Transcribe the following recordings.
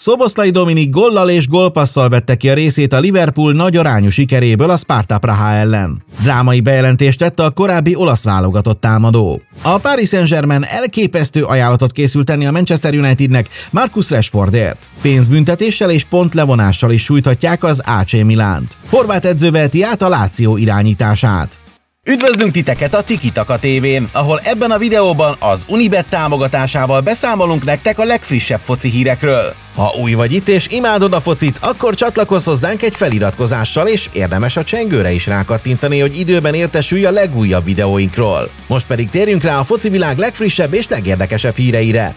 Szoboszlai Dominik gollal és gólpasszal vette ki a részét a Liverpool nagy arányú sikeréből a Sparta Praha ellen. Drámai bejelentést tette a korábbi olasz válogatott támadó. A Paris Saint-Germain elképesztő ajánlatot készült tenni a Manchester Unitednek Marcus Rashfordért. Pénzbüntetéssel és pontlevonással is sújthatják az AC Milánt. Horvát edző veheti át a Láció irányítását. Üdvözlünk titeket a Tikitaka tévén, ahol ebben a videóban az Unibet támogatásával beszámolunk nektek a legfrissebb foci hírekről. Ha új vagy itt és imádod a focit, akkor csatlakozz hozzánk egy feliratkozással, és érdemes a csengőre is rákattintani, hogy időben értesülj a legújabb videóinkról. Most pedig térjünk rá a foci világ legfrissebb és legérdekesebb híreire.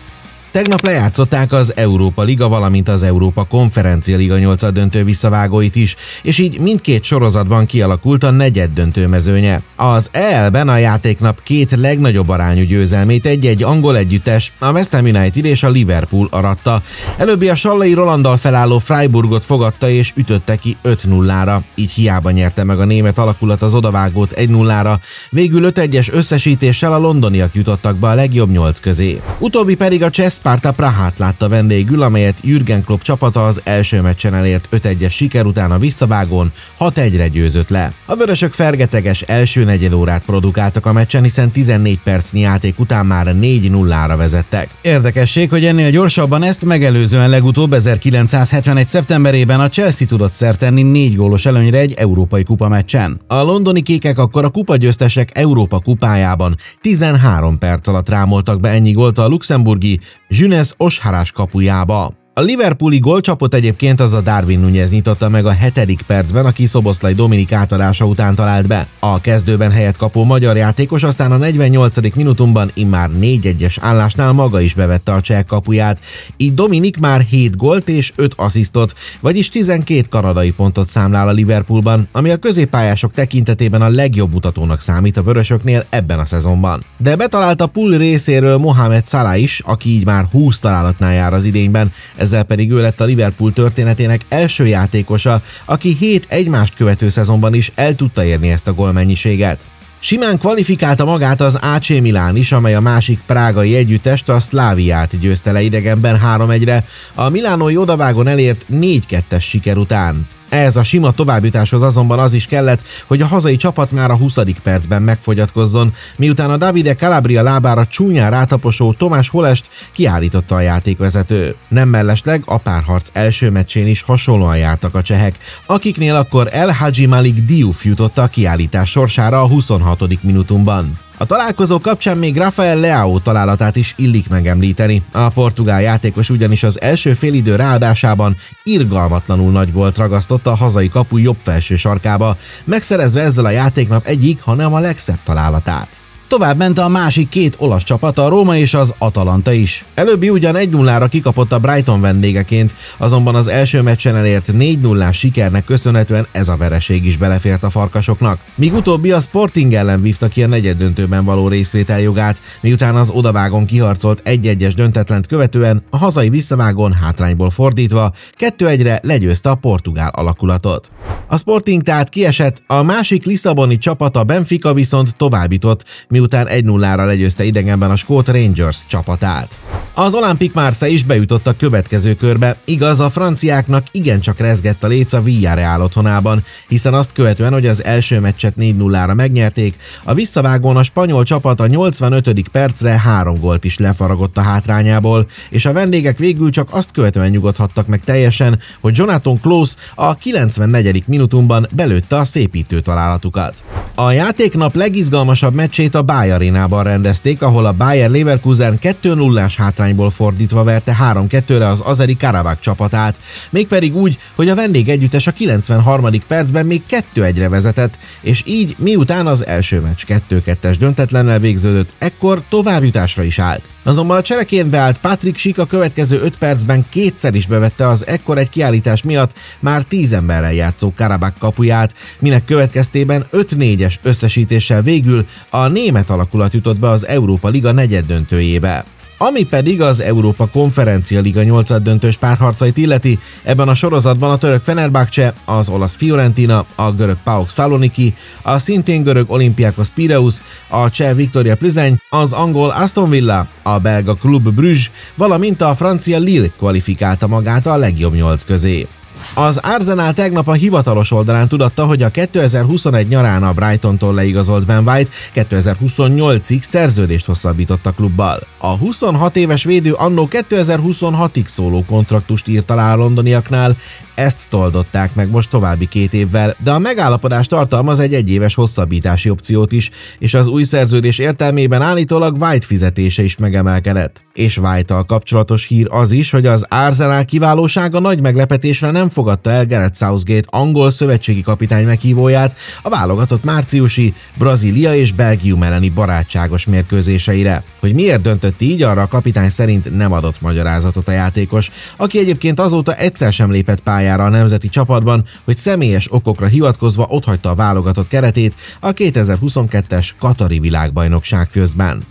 Tegnap lejátszották az Európa Liga, valamint az Európa Konferencia Liga 8 döntő visszavágóit is, és így mindkét sorozatban kialakult a negyed döntő mezőnye. Az EL-ben a játéknap két legnagyobb arányú győzelmét egy-egy angol együttes, a West Ham United és a Liverpool aratta. Előbbi a Sallai Rolanddal felálló Freiburgot fogadta és ütötte ki 5-0-ra, így hiába nyerte meg a német alakulat az odavágót 1-0-ra, végül 5-1-es összesítéssel a londoniak jutottak be a legjobb 8 közé. Utóbbi pedig a Chess Sparta Prahát látta vendégül, amelyet Jürgen Klopp csapata az első meccsen elért 5-1-es siker után a visszavágón 6-1-re győzött le. A vörösök fergeteges első negyed órát produkáltak a meccsen, hiszen 14 percnyi játék után már 4-0-ra vezettek. Érdekesség, hogy ennél gyorsabban ezt megelőzően legutóbb 1971. szeptemberében a Chelsea tudott szertenni négy gólos előnyre egy európai kupa meccsen. A londoni kékek akkor a kupa győztesek Európa kupájában 13 perc alatt rámoltak be ennyi gólt a luxemburgi Jünez Osharás kapujába. A Liverpooli gólcsapot egyébként az a Darwin Nunez nyitotta meg a hetedik percben, aki Szoboszlai Dominik átadása után talált be. A kezdőben helyet kapó magyar játékos aztán a 48. minutumban immár 4-1-es állásnál maga is bevette a cseh kapuját, így Dominik már 7 gólt és 5 asszisztot, vagyis 12 kanadai pontot számlál a Liverpoolban, ami a középpályások tekintetében a legjobb mutatónak számít a vörösöknél ebben a szezonban. De betalált a pull részéről Mohamed Salah is, aki így már 20 találatnál jár az idényben, ezzel pedig ő lett a Liverpool történetének első játékosa, aki hét egymást követő szezonban is el tudta érni ezt a gólmennyiséget. Simán kvalifikálta magát az AC Milán is, amely a másik prágai együttest a Szláviát győzte le idegenben 3-1-re, a Milánói odavágon elért 4-2-es siker után. Ehhez a sima továbbításhoz azonban az is kellett, hogy a hazai csapat már a 20. percben megfogyatkozzon, miután a Davide Calabria lábára csúnyán rátaposó Tomás Holest kiállította a játékvezető. Nem mellesleg a párharc első meccsén is hasonlóan jártak a csehek, akiknél akkor El Hadji Malik Diouf jutott a kiállítás sorsára a 26. minutumban. A találkozó kapcsán még Rafael Leao találatát is illik megemlíteni. A portugál játékos ugyanis az első félidő ráadásában irgalmatlanul nagy volt ragasztotta a hazai kapu jobb felső sarkába, megszerezve ezzel a játéknap egyik, hanem a legszebb találatát. Tovább ment a másik két olasz csapat, a Róma és az Atalanta is. Előbbi ugyan 1-0-ra kikapott a Brighton vendégeként, azonban az első meccsen elért 4 0 sikernek köszönhetően ez a vereség is belefért a farkasoknak. Míg utóbbi a Sporting ellen vívta ki a negyeddöntőben való részvételjogát, miután az odavágon kiharcolt 1-1-es döntetlent követően a hazai visszavágon hátrányból fordítva 2-1-re legyőzte a portugál alakulatot. A Sporting tehát kiesett, a másik Lisszaboni csapat a Benfica viszont továbbított, miután miután 1-0-ra legyőzte idegenben a Skót Rangers csapatát. Az Olympique Marseille is bejutott a következő körbe, igaz a franciáknak igencsak rezgett a léc a Villarreal otthonában, hiszen azt követően, hogy az első meccset 4-0-ra megnyerték, a visszavágón a spanyol csapat a 85. percre három gólt is lefaragott a hátrányából, és a vendégek végül csak azt követően nyugodhattak meg teljesen, hogy Jonathan Close a 94. minutumban belőtte a szépítő találatukat. A játéknap legizgalmasabb meccsét a Bayer rendezték, ahol a Bayer Leverkusen 2 0 hátrányból fordítva verte 3-2-re az Azeri Karabák csapatát, mégpedig úgy, hogy a vendég együttes a 93. percben még 2-1-re vezetett, és így miután az első meccs 2-2-es döntetlennel végződött, ekkor továbbjutásra is állt. Azonban a cserekén beállt Patrick Sik a következő 5 percben kétszer is bevette az ekkor egy kiállítás miatt már 10 emberrel játszó Karabak kapuját, minek következtében 5-4-es összesítéssel végül a német alakulat jutott be az Európa Liga negyed döntőjébe. Ami pedig az Európa Konferencia Liga 8 döntős párharcait illeti, ebben a sorozatban a török Fenerbahce, az olasz Fiorentina, a görög PAOK Saloniki, a szintén görög Olympiakos Pireus, a cseh Victoria Plüzeny, az angol Aston Villa, a belga Klub Bruges, valamint a francia Lille kvalifikálta magát a legjobb nyolc közé. Az Arsenal tegnap a hivatalos oldalán tudatta, hogy a 2021 nyarán a Brightontól leigazolt Ben White 2028-ig szerződést hosszabbított a klubbal. A 26 éves védő annó 2026-ig szóló kontraktust írt alá a londoniaknál, ezt toldották meg most további két évvel, de a megállapodás tartalmaz egy egyéves hosszabbítási opciót is, és az új szerződés értelmében állítólag White fizetése is megemelkedett. És white kapcsolatos hír az is, hogy az Arsenal kiválósága nagy meglepetésre nem fogadta el Gareth Southgate angol szövetségi kapitány meghívóját a válogatott márciusi Brazília és Belgium elleni barátságos mérkőzéseire. Hogy miért döntött így, arra a kapitány szerint nem adott magyarázatot a játékos, aki egyébként azóta egyszer sem lépett pályára pályára a nemzeti csapatban, hogy személyes okokra hivatkozva otthagyta a válogatott keretét a 2022-es Katari világbajnokság közben.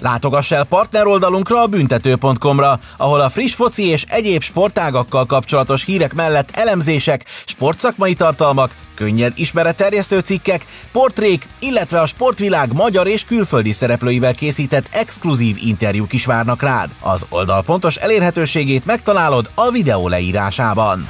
Látogass el oldalunkra a büntető.com-ra, ahol a friss foci és egyéb sportágakkal kapcsolatos hírek mellett elemzések, sportszakmai tartalmak, könnyed ismeretterjesztő cikkek, portrék, illetve a sportvilág magyar és külföldi szereplőivel készített exkluzív interjúk is várnak rád. Az oldal pontos elérhetőségét megtalálod a videó leírásában.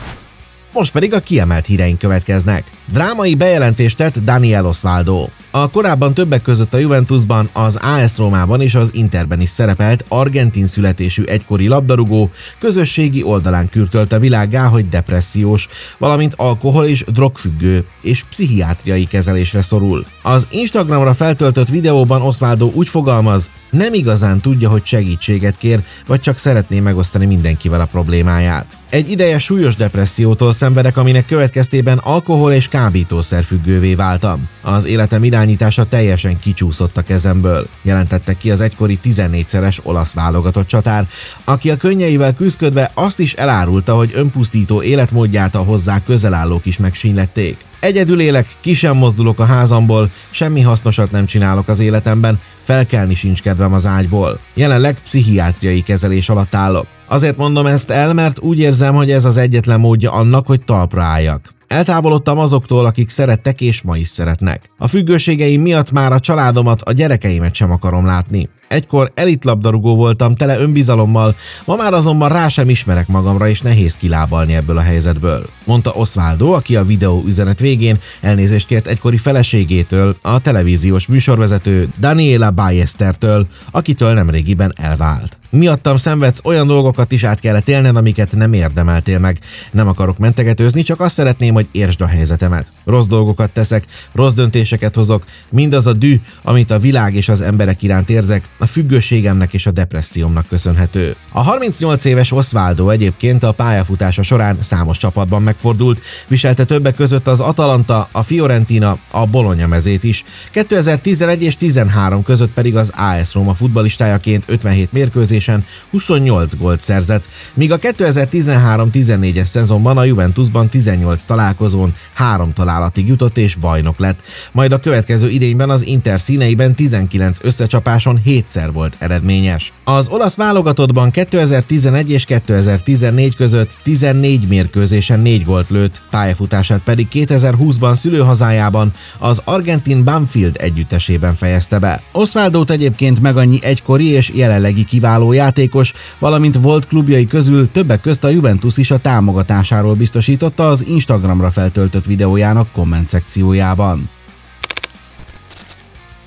Most pedig a kiemelt híreink következnek. Drámai bejelentést tett Daniel Osvaldo. A korábban többek között a Juventusban, az AS Rómában és az Interben is szerepelt argentin születésű egykori labdarúgó közösségi oldalán kürtölte világá, hogy depressziós, valamint alkohol és drogfüggő és pszichiátriai kezelésre szorul. Az Instagramra feltöltött videóban Osvaldo úgy fogalmaz, nem igazán tudja, hogy segítséget kér, vagy csak szeretné megosztani mindenkivel a problémáját. Egy ideje súlyos depressziótól szenvedek, aminek következtében alkohol és kábítószerfüggővé váltam. Az életem irányítása teljesen kicsúszott a kezemből, jelentette ki az egykori 14-szeres olasz válogatott csatár, aki a könnyeivel küzdködve azt is elárulta, hogy önpusztító életmódját a hozzá közelállók is megsínlették. Egyedül élek, ki sem mozdulok a házamból, semmi hasznosat nem csinálok az életemben, felkelni sincs kedvem az ágyból. Jelenleg pszichiátriai kezelés alatt állok. Azért mondom ezt el, mert úgy érzem, hogy ez az egyetlen módja annak, hogy talpra álljak. Eltávolodtam azoktól, akik szerettek és ma is szeretnek. A függőségeim miatt már a családomat, a gyerekeimet sem akarom látni. Egykor elitlabdarúgó voltam, tele önbizalommal, ma már azonban rá sem ismerek magamra, és nehéz kilábalni ebből a helyzetből. Mondta Oszváldó, aki a videó üzenet végén elnézést kért egykori feleségétől, a televíziós műsorvezető Daniela Ballestertől, akitől nemrégiben elvált. Miattam szenvedsz, olyan dolgokat is át kellett élned, amiket nem érdemeltél meg. Nem akarok mentegetőzni, csak azt szeretném, hogy értsd a helyzetemet. Rossz dolgokat teszek, rossz döntéseket hozok, mindaz a dű, amit a világ és az emberek iránt érzek, a függőségemnek és a depressziómnak köszönhető. A 38 éves Osvaldo egyébként a pályafutása során számos csapatban megfordult, viselte többek között az Atalanta, a Fiorentina, a Bologna mezét is. 2011 és 13 között pedig az AS Roma futbalistájaként 57 mérkőzésen 28 gólt szerzett, míg a 2013-14-es szezonban a Juventusban 18 találkozón 3 találatig jutott és bajnok lett. Majd a következő idényben az Inter színeiben 19 összecsapáson 7 kétszer volt eredményes. Az olasz válogatottban 2011 és 2014 között 14 mérkőzésen 4 gólt lőtt, pályafutását pedig 2020-ban szülőhazájában az argentin Banfield együttesében fejezte be. Osvaldót egyébként megannyi egykori és jelenlegi kiváló játékos, valamint volt klubjai közül többek közt a Juventus is a támogatásáról biztosította az Instagramra feltöltött videójának komment szekciójában.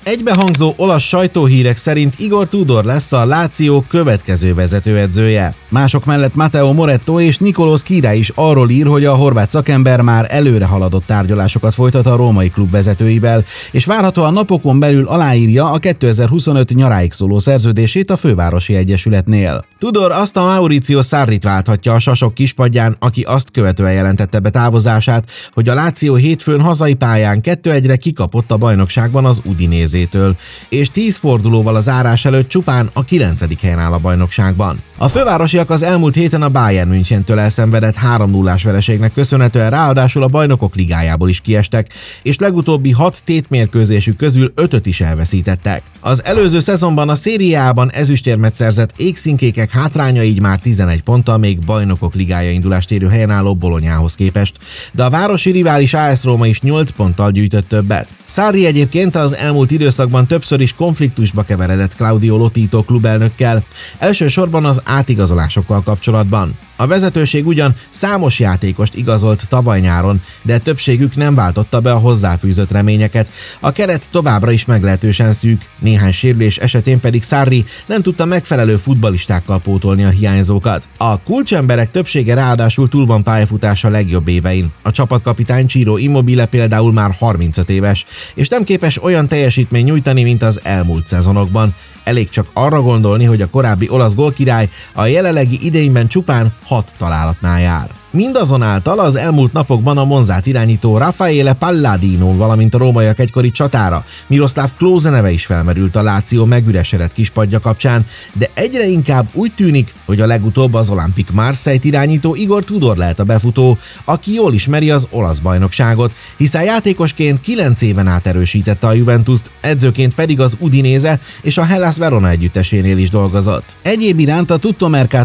Egybehangzó olasz sajtóhírek szerint Igor Tudor lesz a Láció következő vezetőedzője. Mások mellett Matteo Moretto és Nikolosz Kira is arról ír, hogy a horvát szakember már előre haladott tárgyalásokat folytat a római klub vezetőivel, és várhatóan napokon belül aláírja a 2025 nyaráig szóló szerződését a Fővárosi Egyesületnél. Tudor azt a Mauricio Sarrit válthatja a sasok kispadján, aki azt követően jelentette be távozását, hogy a Láció hétfőn hazai pályán 2-1-re kikapott a bajnokságban az Udinéz kezétől, és 10 fordulóval az árás előtt csupán a 9. helyen áll a bajnokságban. A fővárosiak az elmúlt héten a Bayern Münchentől elszenvedett 3 0 vereségnek köszönhetően ráadásul a bajnokok ligájából is kiestek, és legutóbbi 6 tétmérkőzésük közül 5 is elveszítettek. Az előző szezonban a szériában ezüstérmet szerzett ékszinkékek hátránya így már 11 ponttal még bajnokok ligája indulást érő helyen álló Bolonyához képest, de a városi rivális AS Róma is 8 ponttal gyűjtött többet. Szári egyébként az elmúlt idő időszakban többször is konfliktusba keveredett Claudio Lotito klubelnökkel, elsősorban az átigazolásokkal kapcsolatban. A vezetőség ugyan számos játékost igazolt tavaly nyáron, de többségük nem váltotta be a hozzáfűzött reményeket. A keret továbbra is meglehetősen szűk, néhány sérülés esetén pedig Sarri nem tudta megfelelő futbalistákkal pótolni a hiányzókat. A kulcsemberek többsége ráadásul túl van pályafutása legjobb évein. A csapatkapitány Csíró Immobile például már 35 éves, és nem képes olyan teljesítmény nyújtani, mint az elmúlt szezonokban. Elég csak arra gondolni, hogy a korábbi olasz gólkirály a jelenlegi idényben csupán hat találatnál jár. Mindazonáltal az elmúlt napokban a Monzát irányító Raffaele Palladino, valamint a rómaiak egykori csatára, Miroslav Klóze neve is felmerült a Láció megüresedett kispadja kapcsán, de egyre inkább úgy tűnik, hogy a legutóbb az Olympic marseille irányító Igor Tudor lehet a befutó, aki jól ismeri az olasz bajnokságot, hiszen játékosként 9 éven át erősítette a Juventust, edzőként pedig az Udinéze és a Hellas Verona együttesénél is dolgozott. Egyéb iránt a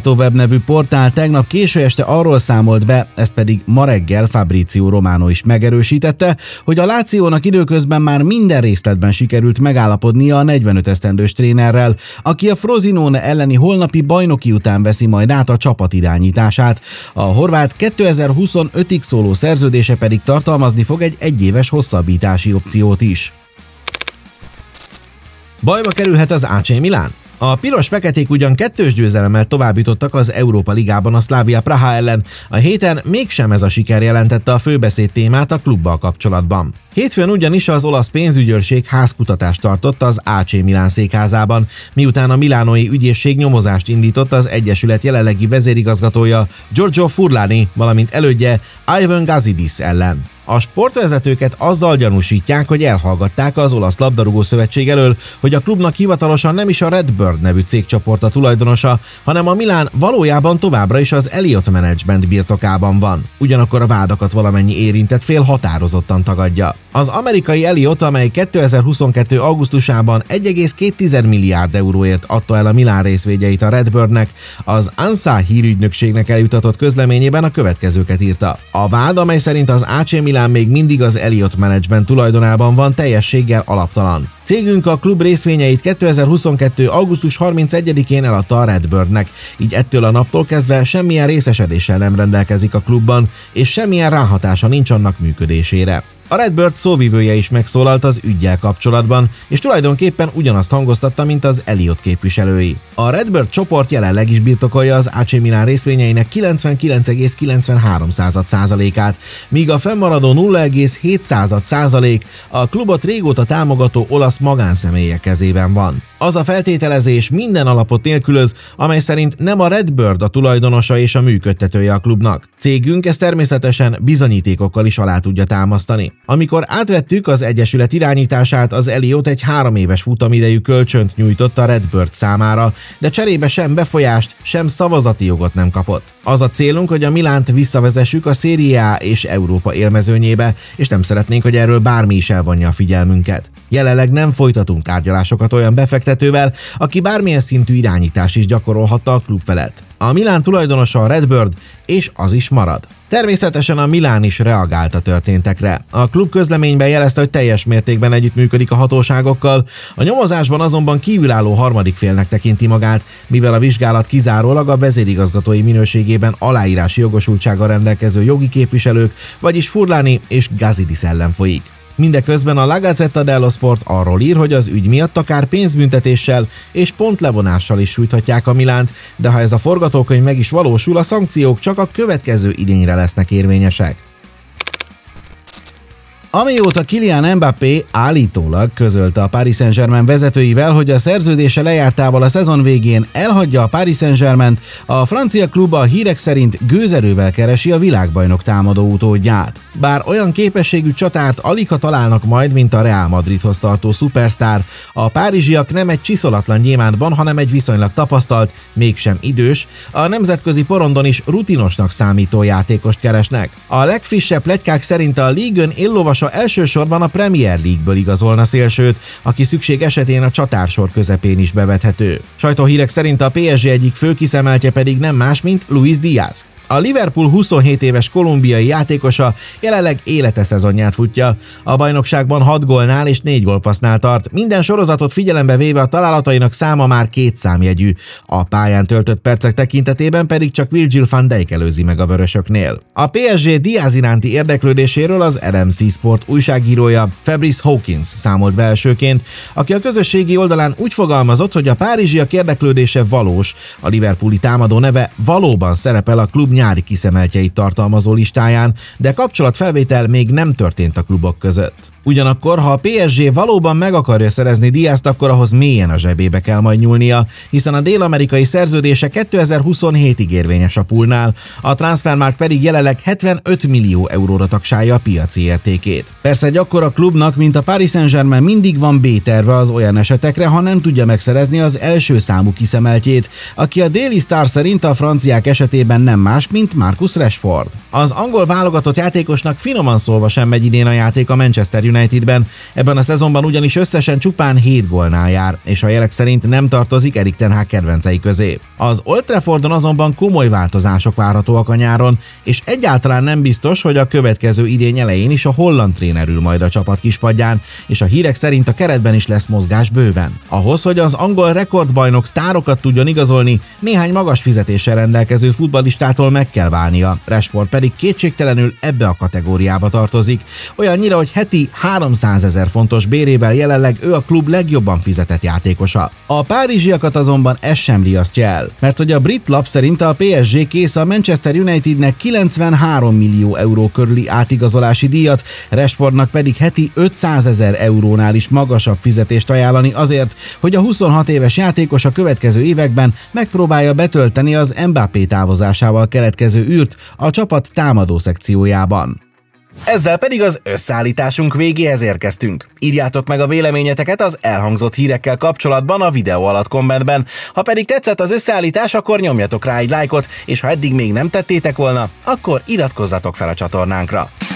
web nevű portál tegnap késő este arról számolt, számolt be, ezt pedig ma reggel Fabrizio Romano is megerősítette, hogy a Lációnak időközben már minden részletben sikerült megállapodnia a 45 esztendős trénerrel, aki a Frozinone elleni holnapi bajnoki után veszi majd át a csapat irányítását. A horvát 2025-ig szóló szerződése pedig tartalmazni fog egy egyéves hosszabbítási opciót is. Bajba kerülhet az AC Milán? A piros-feketék ugyan kettős győzelemmel továbbítottak az Európa Ligában a Szlávia Praha ellen. A héten mégsem ez a siker jelentette a főbeszéd témát a klubbal kapcsolatban. Hétfőn ugyanis az olasz pénzügyőrség házkutatást tartott az AC Milán székházában, miután a milánói ügyészség nyomozást indított az Egyesület jelenlegi vezérigazgatója Giorgio Furlani, valamint elődje Ivan Gazidis ellen. A sportvezetőket azzal gyanúsítják, hogy elhallgatták az olasz labdarúgó szövetség elől, hogy a klubnak hivatalosan nem is a Redbird nevű cégcsoport a tulajdonosa, hanem a Milán valójában továbbra is az Elliot Management birtokában van. Ugyanakkor a vádakat valamennyi érintett fél határozottan tagadja. Az amerikai Elliot, amely 2022. augusztusában 1,2 milliárd euróért adta el a Milán részvényeit a Redbirdnek, az ANSA hírügynökségnek eljutatott közleményében a következőket írta. A vád, amely szerint az AC Milán még mindig az Elliot Management tulajdonában van, teljességgel alaptalan. Cégünk a klub részvényeit 2022. augusztus 31-én eladta a Redbirdnek, így ettől a naptól kezdve semmilyen részesedéssel nem rendelkezik a klubban, és semmilyen ráhatása nincs annak működésére. A Redbird szóvivője is megszólalt az ügyjel kapcsolatban, és tulajdonképpen ugyanazt hangoztatta, mint az Elliot képviselői. A Redbird csoport jelenleg is birtokolja az AC Milan részvényeinek 99,93%-át, míg a fennmaradó 0,7% a klubot régóta támogató olasz magánszemélyek kezében van. Az a feltételezés minden alapot nélkülöz, amely szerint nem a Redbird a tulajdonosa és a működtetője a klubnak. Cégünk ezt természetesen bizonyítékokkal is alá tudja támasztani. Amikor átvettük az Egyesület irányítását, az Eliot egy három éves futamidejű kölcsönt nyújtott a Redbird számára, de cserébe sem befolyást, sem szavazati jogot nem kapott. Az a célunk, hogy a Milánt visszavezessük a Szériá és Európa élmezőnyébe, és nem szeretnénk, hogy erről bármi is elvonja a figyelmünket. Jelenleg nem folytatunk tárgyalásokat olyan befektetővel, aki bármilyen szintű irányítás is gyakorolhatta a klub felett. A Milán tulajdonosa a Redbird, és az is marad. Természetesen a Milán is reagált a történtekre. A klub közleményben jelezte, hogy teljes mértékben együttműködik a hatóságokkal, a nyomozásban azonban kívülálló harmadik félnek tekinti magát, mivel a vizsgálat kizárólag a vezérigazgatói minőségében aláírási jogosultsággal rendelkező jogi képviselők, vagyis Furlani és Gazidis ellen folyik. Mindeközben a La Gazzetta dello Sport arról ír, hogy az ügy miatt akár pénzbüntetéssel és pontlevonással is sújthatják a Milánt, de ha ez a forgatókönyv meg is valósul, a szankciók csak a következő idényre lesznek érvényesek. Amióta Kilian Mbappé állítólag közölte a Paris Saint-Germain vezetőivel, hogy a szerződése lejártával a szezon végén elhagyja a Paris saint a francia klub a hírek szerint gőzerővel keresi a világbajnok támadó utódját. Bár olyan képességű csatárt alig találnak majd, mint a Real Madridhoz tartó szupersztár, a párizsiak nem egy csiszolatlan gyémántban, hanem egy viszonylag tapasztalt, mégsem idős, a nemzetközi porondon is rutinosnak számító játékost keresnek. A legfrissebb legykák szerint a Ligue 1 játékosa elsősorban a Premier League-ből igazolna szélsőt, aki szükség esetén a csatársor közepén is bevethető. Sajtóhírek szerint a PSG egyik fő kiszemeltje pedig nem más, mint Luis Diaz. A Liverpool 27 éves kolumbiai játékosa jelenleg élete szezonját futja. A bajnokságban 6 gólnál és 4 gólpasznál tart. Minden sorozatot figyelembe véve a találatainak száma már két számjegyű. A pályán töltött percek tekintetében pedig csak Virgil van Dijk előzi meg a vörösöknél. A PSG Diaz iránti érdeklődéséről az RMC Sport újságírója Fabrice Hawkins számolt be elsőként, aki a közösségi oldalán úgy fogalmazott, hogy a párizsiak érdeklődése valós. A Liverpooli támadó neve valóban szerepel a klub nyári kiszemeltjeit tartalmazó listáján, de kapcsolatfelvétel még nem történt a klubok között. Ugyanakkor, ha a PSG valóban meg akarja szerezni Diázt, akkor ahhoz mélyen a zsebébe kell majd nyúlnia, hiszen a dél-amerikai szerződése 2027-ig érvényes a pulnál, a transfermarkt pedig jelenleg 75 millió euróra taksálja a piaci értékét. Persze egy akkora klubnak, mint a Paris Saint-Germain mindig van B-terve az olyan esetekre, ha nem tudja megszerezni az első számú kiszemeltjét, aki a déli sztár szerint a franciák esetében nem más, mint Marcus Rashford. Az angol válogatott játékosnak finoman szólva sem megy idén a játék a Manchester United Unitedben. Ebben a szezonban ugyanis összesen csupán 7 gólnál jár, és a jelek szerint nem tartozik Erik Ten Hag kedvencei közé. Az Old Traffordon azonban komoly változások várhatóak a nyáron, és egyáltalán nem biztos, hogy a következő idény elején is a holland trénerül majd a csapat kispadján, és a hírek szerint a keretben is lesz mozgás bőven. Ahhoz, hogy az angol rekordbajnok sztárokat tudjon igazolni, néhány magas fizetéssel rendelkező futballistától meg kell válnia. Rashford pedig kétségtelenül ebbe a kategóriába tartozik, olyannyira, hogy heti 300 ezer fontos bérével jelenleg ő a klub legjobban fizetett játékosa. A párizsiakat azonban ez sem riasztja el, mert hogy a brit lap szerint a PSG kész a Manchester Unitednek 93 millió euró körüli átigazolási díjat, Resportnak pedig heti 500 ezer eurónál is magasabb fizetést ajánlani azért, hogy a 26 éves játékos a következő években megpróbálja betölteni az Mbappé távozásával keletkező űrt a csapat támadó szekciójában. Ezzel pedig az összeállításunk végéhez érkeztünk. Írjátok meg a véleményeteket az elhangzott hírekkel kapcsolatban a videó alatt kommentben. Ha pedig tetszett az összeállítás, akkor nyomjatok rá egy lájkot, és ha eddig még nem tettétek volna, akkor iratkozzatok fel a csatornánkra.